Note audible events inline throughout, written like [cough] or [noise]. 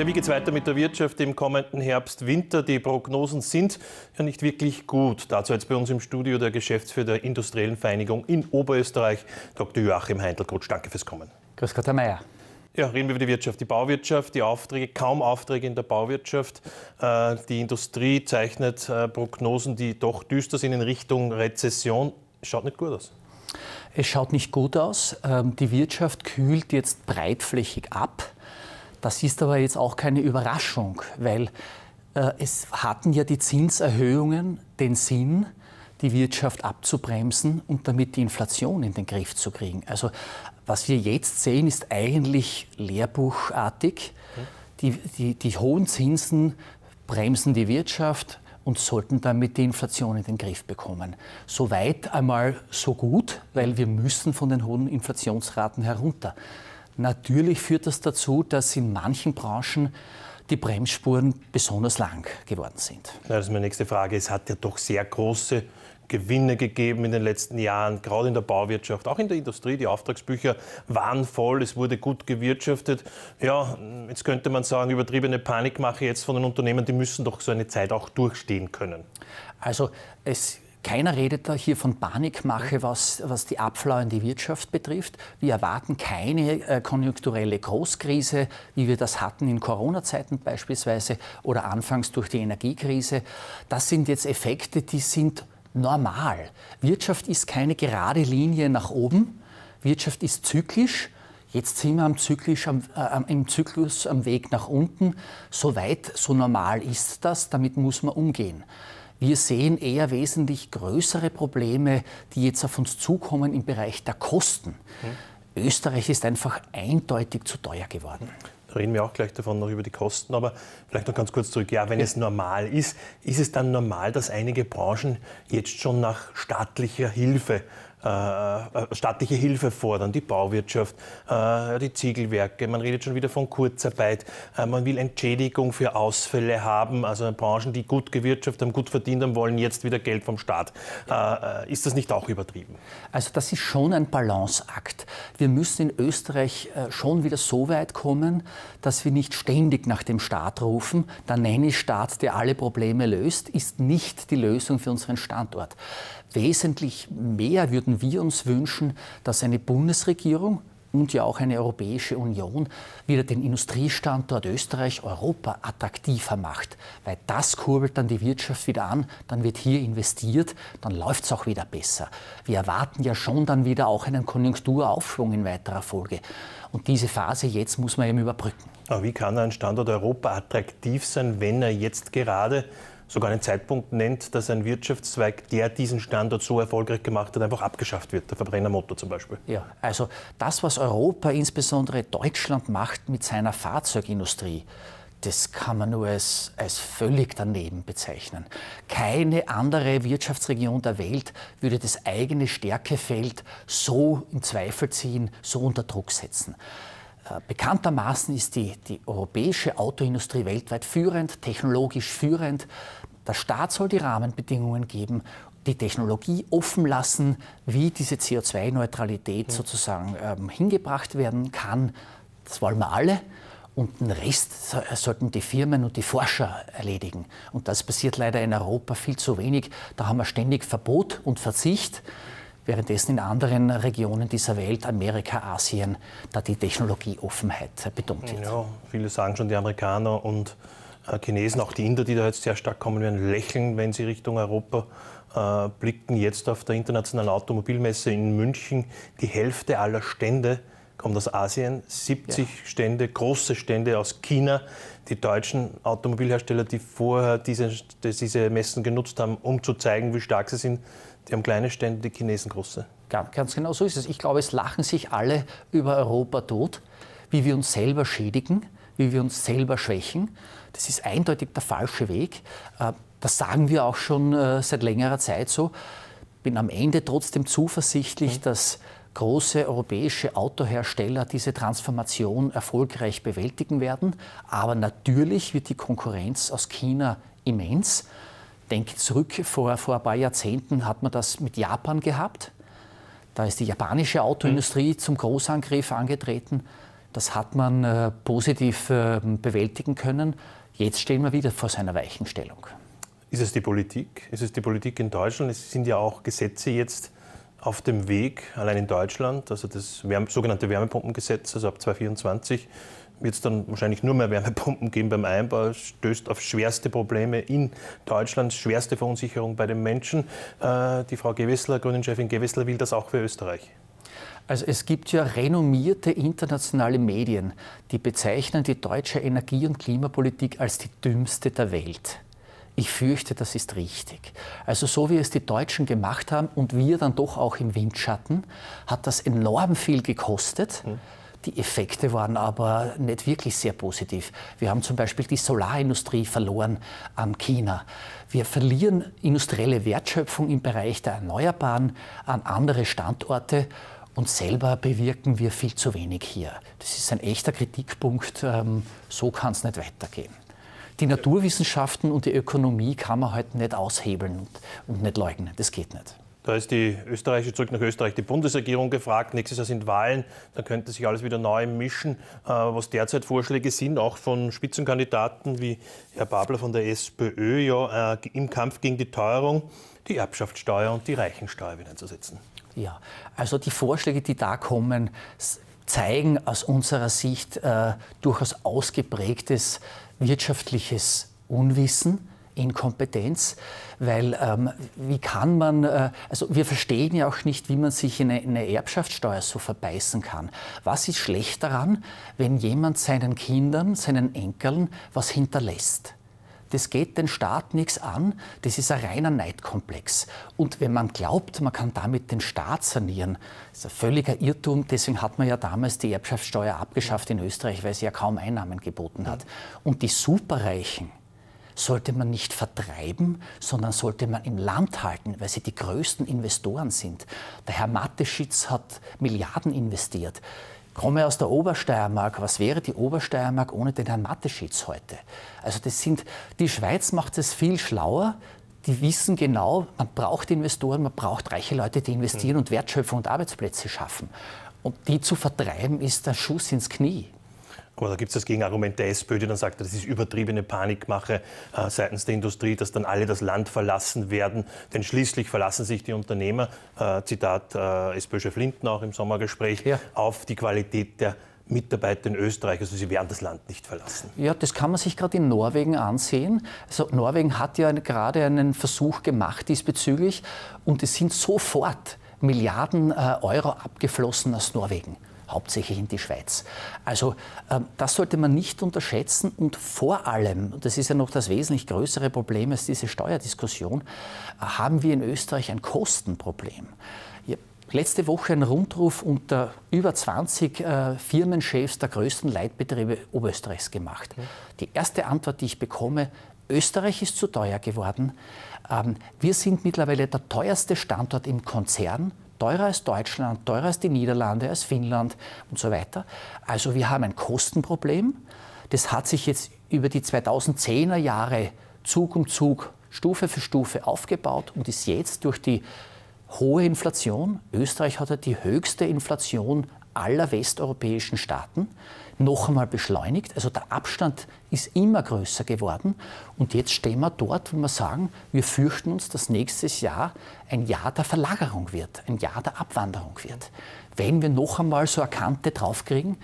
Ja, wie geht es weiter mit der Wirtschaft im kommenden Herbst, Winter? Die Prognosen sind ja nicht wirklich gut. Dazu jetzt bei uns im Studio der Geschäftsführer der Industriellen Vereinigung in Oberösterreich, Dr. Joachim heindl Heindelgrutsch. Danke fürs Kommen. Grüß Gott, Herr Mayer. Ja, reden wir über die Wirtschaft, die Bauwirtschaft, die Aufträge, kaum Aufträge in der Bauwirtschaft. Äh, die Industrie zeichnet äh, Prognosen, die doch düster sind in Richtung Rezession. Schaut nicht gut aus. Es schaut nicht gut aus. Ähm, die Wirtschaft kühlt jetzt breitflächig ab. Das ist aber jetzt auch keine Überraschung, weil äh, es hatten ja die Zinserhöhungen den Sinn, die Wirtschaft abzubremsen und damit die Inflation in den Griff zu kriegen. Also was wir jetzt sehen, ist eigentlich lehrbuchartig. Die, die, die hohen Zinsen bremsen die Wirtschaft und sollten damit die Inflation in den Griff bekommen. Soweit einmal so gut, weil wir müssen von den hohen Inflationsraten herunter. Natürlich führt das dazu, dass in manchen Branchen die Bremsspuren besonders lang geworden sind. Das ist meine nächste Frage Es hat ja doch sehr große Gewinne gegeben in den letzten Jahren, gerade in der Bauwirtschaft, auch in der Industrie. Die Auftragsbücher waren voll, es wurde gut gewirtschaftet. Ja, jetzt könnte man sagen, übertriebene Panikmache jetzt von den Unternehmen, die müssen doch so eine Zeit auch durchstehen können. Also es keiner redet da hier von Panikmache, was, was die abflauende Wirtschaft betrifft. Wir erwarten keine äh, konjunkturelle Großkrise, wie wir das hatten in Corona-Zeiten beispielsweise oder anfangs durch die Energiekrise. Das sind jetzt Effekte, die sind normal. Wirtschaft ist keine gerade Linie nach oben. Wirtschaft ist zyklisch. Jetzt sind wir am Zyklisch, am, äh, im Zyklus am Weg nach unten. So weit, so normal ist das. Damit muss man umgehen. Wir sehen eher wesentlich größere Probleme, die jetzt auf uns zukommen im Bereich der Kosten. Mhm. Österreich ist einfach eindeutig zu teuer geworden. Da reden wir auch gleich davon noch über die Kosten, aber vielleicht noch ganz kurz zurück. Ja, wenn ja. es normal ist, ist es dann normal, dass einige Branchen jetzt schon nach staatlicher Hilfe äh, staatliche Hilfe fordern, die Bauwirtschaft, äh, die Ziegelwerke, man redet schon wieder von Kurzarbeit, äh, man will Entschädigung für Ausfälle haben, also Branchen, die gut gewirtschaftet haben, gut verdient haben, wollen jetzt wieder Geld vom Staat. ist das nicht auch übertrieben? Also das ist schon ein Balanceakt. Wir müssen in Österreich schon wieder so weit kommen, dass wir nicht ständig nach dem Staat rufen, Der nenni Staat, der alle Probleme löst, ist nicht die Lösung für unseren Standort. Wesentlich mehr würden wir uns wünschen, dass eine Bundesregierung und ja auch eine Europäische Union wieder den Industriestandort Österreich Europa attraktiver macht, weil das kurbelt dann die Wirtschaft wieder an, dann wird hier investiert, dann läuft es auch wieder besser. Wir erwarten ja schon dann wieder auch einen Konjunkturaufschwung in weiterer Folge. Und diese Phase jetzt muss man eben überbrücken. Aber wie kann ein Standort Europa attraktiv sein, wenn er jetzt gerade sogar einen Zeitpunkt nennt, dass ein Wirtschaftszweig, der diesen Standort so erfolgreich gemacht hat, einfach abgeschafft wird, der Verbrennermotor zum Beispiel. Ja, also das, was Europa, insbesondere Deutschland macht mit seiner Fahrzeugindustrie, das kann man nur als, als völlig daneben bezeichnen. Keine andere Wirtschaftsregion der Welt würde das eigene Stärkefeld so in Zweifel ziehen, so unter Druck setzen. Äh, bekanntermaßen ist die, die europäische Autoindustrie weltweit führend, technologisch führend. Der Staat soll die Rahmenbedingungen geben, die Technologie offen lassen, wie diese CO2-Neutralität mhm. sozusagen ähm, hingebracht werden kann. Das wollen wir alle. Und den Rest äh, sollten die Firmen und die Forscher erledigen. Und das passiert leider in Europa viel zu wenig. Da haben wir ständig Verbot und Verzicht währenddessen in anderen Regionen dieser Welt, Amerika, Asien, da die Technologieoffenheit betont wird. Ja, viele sagen schon, die Amerikaner und äh, Chinesen, auch die Inder, die da jetzt sehr stark kommen werden, lächeln, wenn sie Richtung Europa äh, blicken. Jetzt auf der internationalen Automobilmesse in München die Hälfte aller Stände kommt aus Asien, 70 ja. Stände, große Stände aus China. Die deutschen Automobilhersteller, die vorher diese, diese Messen genutzt haben, um zu zeigen, wie stark sie sind, die haben kleine Stände, die Chinesen große. Ganz genau so ist es. Ich glaube, es lachen sich alle über Europa tot, wie wir uns selber schädigen, wie wir uns selber schwächen. Das ist eindeutig der falsche Weg. Äh, das sagen wir auch schon äh, seit längerer Zeit so. Bin am Ende trotzdem zuversichtlich, mhm. dass große europäische Autohersteller diese Transformation erfolgreich bewältigen werden. Aber natürlich wird die Konkurrenz aus China immens denke zurück, vor, vor ein paar Jahrzehnten hat man das mit Japan gehabt. Da ist die japanische Autoindustrie mhm. zum Großangriff angetreten. Das hat man äh, positiv äh, bewältigen können. Jetzt stehen wir wieder vor seiner Weichenstellung. Ist es die Politik? Ist es die Politik in Deutschland? Es sind ja auch Gesetze jetzt auf dem Weg, allein in Deutschland, also das sogenannte Wärmepumpengesetz, also ab 2024 wird es dann wahrscheinlich nur mehr Wärmepumpen [laughs] geben beim Einbau, stößt auf schwerste Probleme in Deutschland, schwerste Verunsicherung bei den Menschen. Äh, die Frau Gewessler, Grünen-Chefin Gewessler, will das auch für Österreich. Also es gibt ja renommierte internationale Medien, die bezeichnen die deutsche Energie- und Klimapolitik als die dümmste der Welt. Ich fürchte, das ist richtig. Also so wie es die Deutschen gemacht haben und wir dann doch auch im Windschatten, hat das enorm viel gekostet. Mhm die Effekte waren aber nicht wirklich sehr positiv. Wir haben zum Beispiel die Solarindustrie verloren an China. Wir verlieren industrielle Wertschöpfung im Bereich der Erneuerbaren an andere Standorte und selber bewirken wir viel zu wenig hier. Das ist ein echter Kritikpunkt. Ähm, so kann es nicht weitergehen. Die Naturwissenschaften und die Ökonomie kann man heute halt nicht aushebeln und nicht leugnen. Das geht nicht. Da ist die österreichische, zurück nach Österreich, die Bundesregierung gefragt. Nächstes Jahr sind Wahlen, da könnte sich alles wieder neu mischen. Äh, was derzeit Vorschläge sind, auch von Spitzenkandidaten wie Herr Babler von der SPÖ, ja, äh, im Kampf gegen die Teuerung die Erbschaftssteuer und die Reichensteuer wieder einzusetzen. Ja, also die Vorschläge, die da kommen, zeigen aus unserer Sicht äh, durchaus ausgeprägtes wirtschaftliches Unwissen. Inkompetenz, weil ähm, wie kann man, äh, also wir verstehen ja auch nicht, wie man sich in eine, in eine Erbschaftssteuer so verbeißen kann. Was ist schlecht daran, wenn jemand seinen Kindern, seinen Enkeln was hinterlässt? das geht den Staat nichts an, das ist ein reiner Neidkomplex. Und wenn man glaubt, man kann damit den Staat sanieren, ist ein völliger Irrtum. Deswegen hat man ja damals die Erbschaftssteuer abgeschafft in Österreich, weil sie ja kaum Einnahmen geboten hat. Und die Superreichen, sollte man nicht vertreiben, sondern sollte man im Land halten, weil sie die größten Investoren sind. Der Herr Mateschitz hat Milliarden investiert. Ich komme aus der Obersteiermark. Was wäre die Obersteiermark ohne den Herrn Mateschitz heute? Also das sind, die Schweiz macht es viel schlauer, die wissen genau, man braucht Investoren, man braucht reiche Leute, die investieren hm. und Wertschöpfung und Arbeitsplätze schaffen. Und die zu vertreiben, ist der Schuss ins Knie. Oder gibt es das Gegenargument der SPÖ, die dann sagt, das ist übertriebene Panikmache äh, seitens der Industrie, dass dann alle das Land verlassen werden, denn schließlich verlassen sich die Unternehmer, äh, Zitat äh, SPÖ-Chef Linden auch im Sommergespräch, ja. auf die Qualität der Mitarbeiter in Österreich, also sie werden das Land nicht verlassen. Ja, das kann man sich gerade in Norwegen ansehen. Also Norwegen hat ja gerade einen Versuch gemacht diesbezüglich und es sind sofort Milliarden äh, Euro abgeflossen aus Norwegen hauptsächlich in die Schweiz. Also ähm, das sollte man nicht unterschätzen und vor allem, das ist ja noch das wesentlich größere Problem als diese Steuerdiskussion, äh, haben wir in Österreich ein Kostenproblem. Letzte Woche ein Rundruf unter über 20 äh, Firmenchefs der größten Leitbetriebe Oberösterreichs gemacht. Mhm. Die erste Antwort, die ich bekomme, Österreich ist zu teuer geworden. Ähm, wir sind mittlerweile der teuerste Standort im Konzern teurer als Deutschland, teurer als die Niederlande, als Finnland und so weiter. Also wir haben ein Kostenproblem. Das hat sich jetzt über die 2010er Jahre Zug um Zug, Stufe für Stufe aufgebaut und ist jetzt durch die hohe Inflation, Österreich hat ja die höchste Inflation aller westeuropäischen Staaten noch einmal beschleunigt. Also der Abstand ist immer größer geworden. Und jetzt stehen wir dort, wo wir sagen, wir fürchten uns, dass nächstes Jahr ein Jahr der Verlagerung wird, ein Jahr der Abwanderung wird. Wenn wir noch einmal so eine Kante draufkriegen,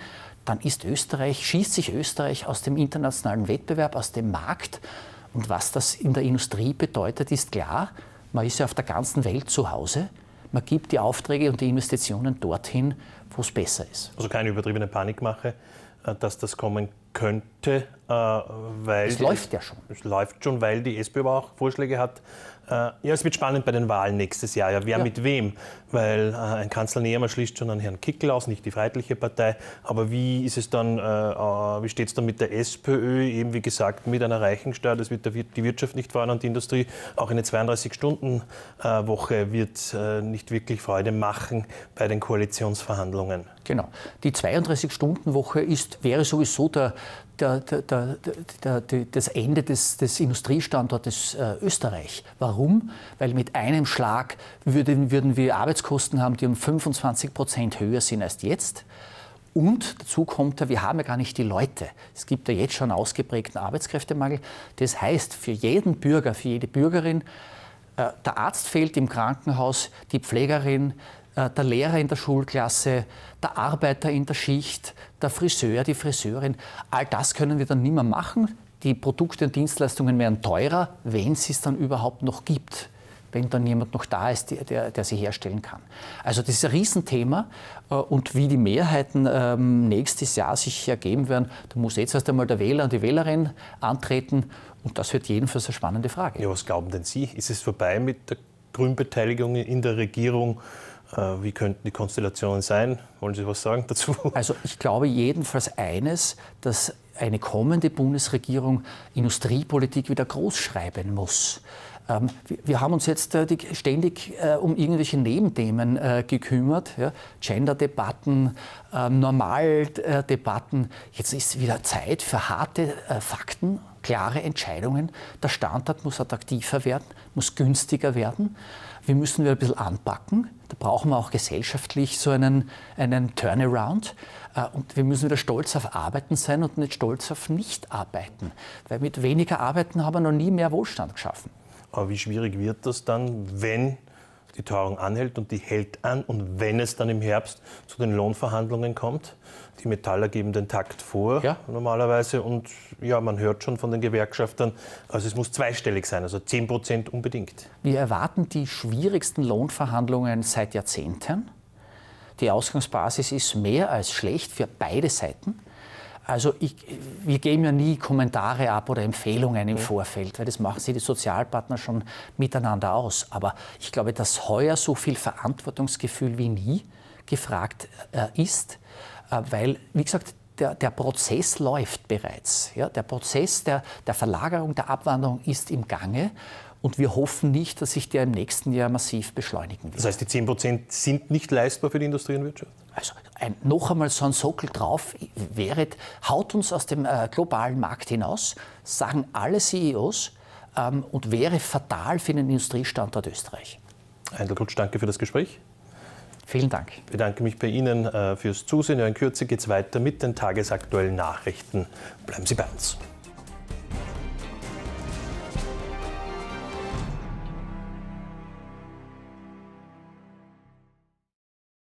dann ist Österreich, schießt sich Österreich aus dem internationalen Wettbewerb, aus dem Markt. Und was das in der Industrie bedeutet, ist klar. Man ist ja auf der ganzen Welt zu Hause. Man gibt die Aufträge und die Investitionen dorthin, wo es besser ist. Also keine übertriebene Panikmache, äh, dass das kommen könnte möchte, äh, weil. Es läuft ja schon. Es läuft schon, weil die SPÖ aber auch Vorschläge hat. Äh, ja, es wird spannend bei den Wahlen nächstes Jahr. Ja, wer ja. mit wem? Weil äh, ein Kanzler Nehmer schließt schon an Herrn Kickel aus, nicht die Freiheitliche Partei. Aber wie ist es dann, wie steht es dann mit der SPÖ? Eben wie gesagt, mit einer reichen Reichensteuer, das wird die Wirtschaft nicht fördern und die Industrie. Auch eine 32-Stunden-Woche wird nicht wirklich Freude machen bei den Koalitionsverhandlungen. Genau. Die 32-Stunden-Woche wäre sowieso der, der, der, der, das Ende des, des Industriestandortes äh, Österreich. Warum? Weil mit einem Schlag würden, würden wir Arbeitskosten haben, die um 25 Prozent höher sind als jetzt. Und dazu kommt ja, wir haben ja gar nicht die Leute. Es gibt ja jetzt schon ausgeprägten Arbeitskräftemangel. Das heißt, für jeden Bürger, für jede Bürgerin, äh, der Arzt fehlt im Krankenhaus, die Pflegerin, äh, der Lehrer in der Schulklasse, der Arbeiter in der Schicht, der Friseur, die Friseurin. All das können wir dann nicht mehr machen. Die Produkte und Dienstleistungen werden teurer, wenn es es dann überhaupt noch gibt wenn dann jemand noch da ist, der, der, der, sie herstellen kann. Also das ist ein Riesenthema äh, und wie die Mehrheiten ähm, nächstes Jahr sich ergeben werden, da muss jetzt erst einmal der Wähler und die Wählerin antreten und das wird jedenfalls eine spannende Frage. Ja, was glauben denn Sie? Ist es vorbei mit der Grünbeteiligung in der Regierung? Äh, wie könnten die Konstellationen sein? Wollen Sie was sagen dazu? [laughs] Also ich glaube jedenfalls eines, dass eine kommende Bundesregierung Industriepolitik wieder großschreiben schreiben muss. Ähm, wir haben uns jetzt äh, ständig äh, um irgendwelche Nebenthemen gekümmert, Gender-Debatten, ähm, Normal-Debatten. Jetzt ist wieder Zeit für harte Fakten klare Entscheidungen. Der Standort muss attraktiver werden, muss günstiger werden. Wir müssen wieder ein bisschen anpacken. Da brauchen wir auch gesellschaftlich so einen, einen Turnaround. Äh, und wir müssen wieder stolz auf Arbeiten sein und nicht stolz auf Nichtarbeiten. Weil mit weniger Arbeiten haben wir noch nie mehr Wohlstand geschaffen. Aber wie schwierig wird das dann, wenn die Teuerung anhält und die hält an. Und wenn es dann im Herbst zu den Lohnverhandlungen kommt, die Metaller geben den Takt vor ja. normalerweise und ja, man hört schon von den Gewerkschaftern, also es muss zweistellig sein, also 10 Prozent unbedingt. Wir erwarten die schwierigsten Lohnverhandlungen seit Jahrzehnten. Die Ausgangsbasis ist mehr als schlecht für beide Seiten. Also ich, wir geben ja nie Kommentare ab oder Empfehlungen im Vorfeld, weil das machen sie die Sozialpartner schon miteinander aus. Aber ich glaube, dass heuer so viel Verantwortungsgefühl wie nie gefragt äh, ist, äh, weil, wie gesagt, der, der, Prozess läuft bereits. Ja? Der Prozess der, der Verlagerung, der Abwanderung ist im Gange. Und wir hoffen nicht, dass sich der im nächsten Jahr massiv beschleunigen wird. Das heißt, die 10 Prozent sind nicht leistbar für die Industrie und Wirtschaft? Also ein, noch einmal so ein Sockel drauf wäre, haut uns aus dem äh, globalen Markt hinaus, sagen alle CEOs ähm, und wäre fatal für den Industriestandort Österreich. Heindl Kutsch, danke für das Gespräch. Vielen Dank. Ich bedanke mich bei Ihnen äh, fürs Zusehen. in Kürze geht es weiter mit den tagesaktuellen Nachrichten. Bleiben Sie bei uns.